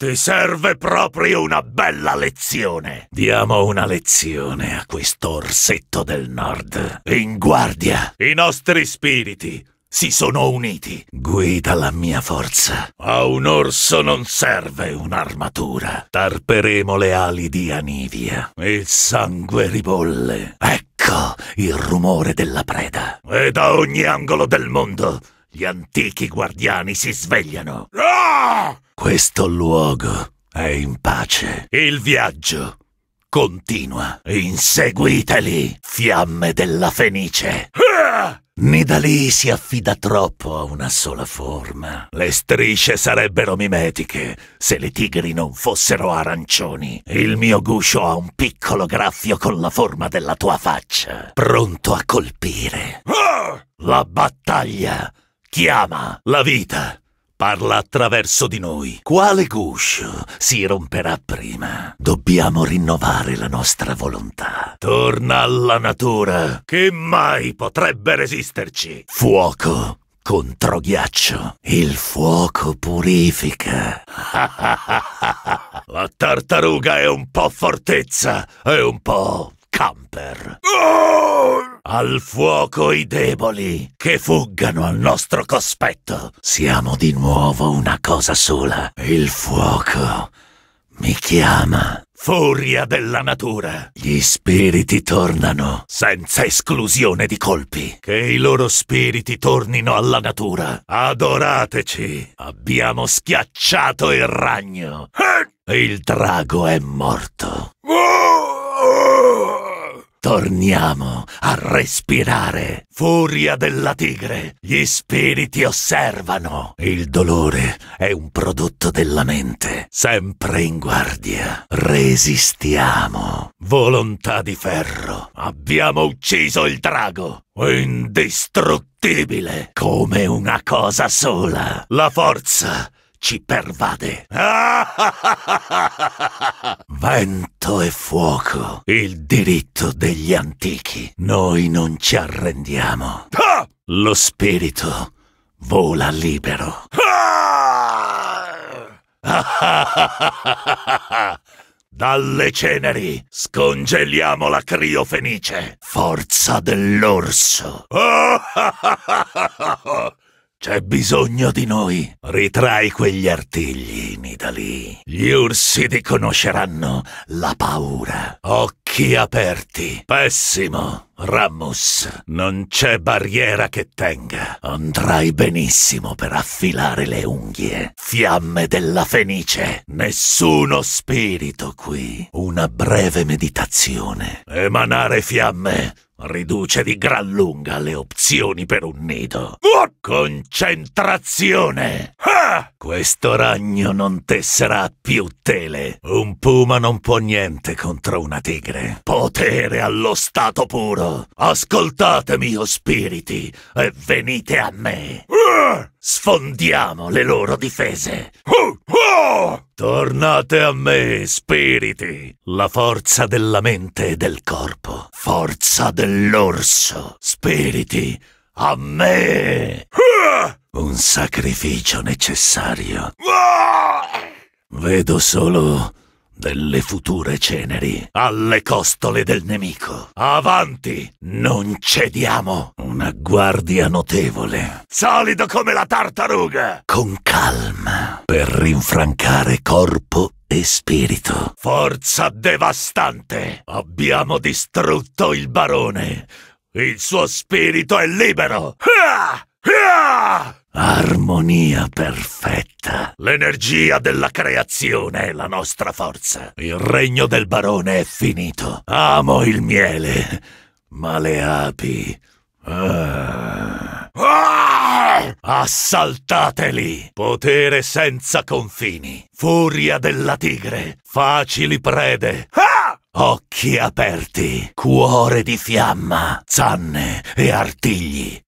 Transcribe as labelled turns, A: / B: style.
A: Ti serve proprio una bella lezione. Diamo una lezione a questo orsetto del nord. In guardia, i nostri spiriti si sono uniti. Guida la mia forza. A un orso non serve un'armatura. Tarperemo le ali di Anivia. Il sangue ribolle. Ecco il rumore della preda. E da ogni angolo del mondo gli antichi guardiani si svegliano. Ah! Questo luogo è in pace. Il viaggio continua. Inseguiteli, fiamme della Fenice. Ah! Nidalì si affida troppo a una sola forma. Le strisce sarebbero mimetiche se le tigri non fossero arancioni. Il mio guscio ha un piccolo graffio con la forma della tua faccia, pronto a colpire. Ah! La battaglia Chiama la vita. Parla attraverso di noi. Quale guscio si romperà prima? Dobbiamo rinnovare la nostra volontà. Torna alla natura, che mai potrebbe resisterci. Fuoco contro ghiaccio. Il fuoco purifica. la tartaruga è un po' fortezza e un po' camper. Oh! Al fuoco i deboli, che fuggano al nostro cospetto. Siamo di nuovo una cosa sola. Il fuoco mi chiama. Furia della natura. Gli spiriti tornano, senza esclusione di colpi. Che i loro spiriti tornino alla natura. Adorateci. Abbiamo schiacciato il ragno. Il drago è morto. Oh! Torniamo a respirare. Furia della tigre. Gli spiriti osservano. Il dolore è un prodotto della mente. Sempre in guardia. Resistiamo. Volontà di ferro. Abbiamo ucciso il drago. Indistruttibile. Come una cosa sola. La forza ci pervade. Vento e fuoco, il diritto degli antichi. Noi non ci arrendiamo. Lo spirito vola libero. Dalle ceneri scongeliamo la criofenice. Forza dell'orso. C'è bisogno di noi. Ritrai quegli artigli, da Gli ursi ti conosceranno la paura. Occhi aperti. Pessimo, Rammus. Non c'è barriera che tenga. Andrai benissimo per affilare le unghie. Fiamme della fenice. Nessuno spirito qui. Una breve meditazione. Emanare fiamme riduce di gran lunga le opzioni per un nido. Concentrazione! Ah! Questo ragno non tesserà più tele. Un puma non può niente contro una tigre. Potere allo stato puro. Ascoltatemi, o spiriti, e venite a me. Ah! Sfondiamo le loro difese. Oh! Oh! Tornate a me, spiriti! La forza della mente e del corpo. Forza dell'orso. Spiriti, a me! Un sacrificio necessario. Vedo solo delle future ceneri alle costole del nemico. Avanti! Non cediamo! Una guardia notevole. Solido come la tartaruga! Con calma per rinfrancare corpo e spirito. Forza devastante! Abbiamo distrutto il barone! Il suo spirito è libero! Armonia perfetta. L'energia della creazione è la nostra forza. Il regno del barone è finito. Amo il miele, ma le api... Ah. Ah! Ah, assaltateli! Potere senza confini! Furia della tigre! Facili prede! Ah! Occhi aperti, cuore di fiamma, zanne e artigli,